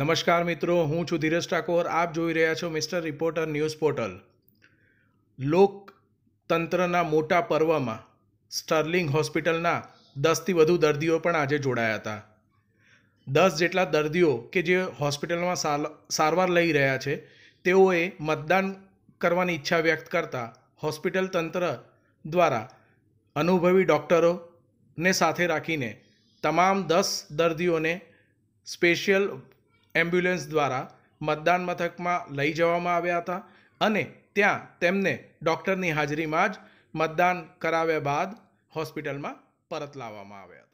નમસ્કાર મિત્રો હું છું ધીરજ ઠાકોર આપ જોઈ રહ્યા છો મિસ્ટર રિપોર્ટર ન્યૂઝ પોર્ટલ લોકતંત્રના મોટા પર્વમાં સ્ટર્લિંગ હોસ્પિટલના દસથી વધુ દર્દીઓ પણ આજે જોડાયા હતા દસ જેટલા દર્દીઓ કે જે હોસ્પિટલમાં સારવાર લઈ રહ્યા છે તેઓએ મતદાન કરવાની ઈચ્છા વ્યક્ત કરતા હોસ્પિટલ તંત્ર દ્વારા અનુભવી ડૉક્ટરોને સાથે રાખીને તમામ દસ દર્દીઓને સ્પેશિયલ એમ્બ્યુલન્સ દ્વારા મતદાન મથકમાં લઈ જવામાં આવ્યા હતા અને ત્યાં તેમને ડૉક્ટરની હાજરીમાં જ મતદાન કરાવ્યા બાદ હોસ્પિટલમાં પરત લાવવામાં આવ્યા હતા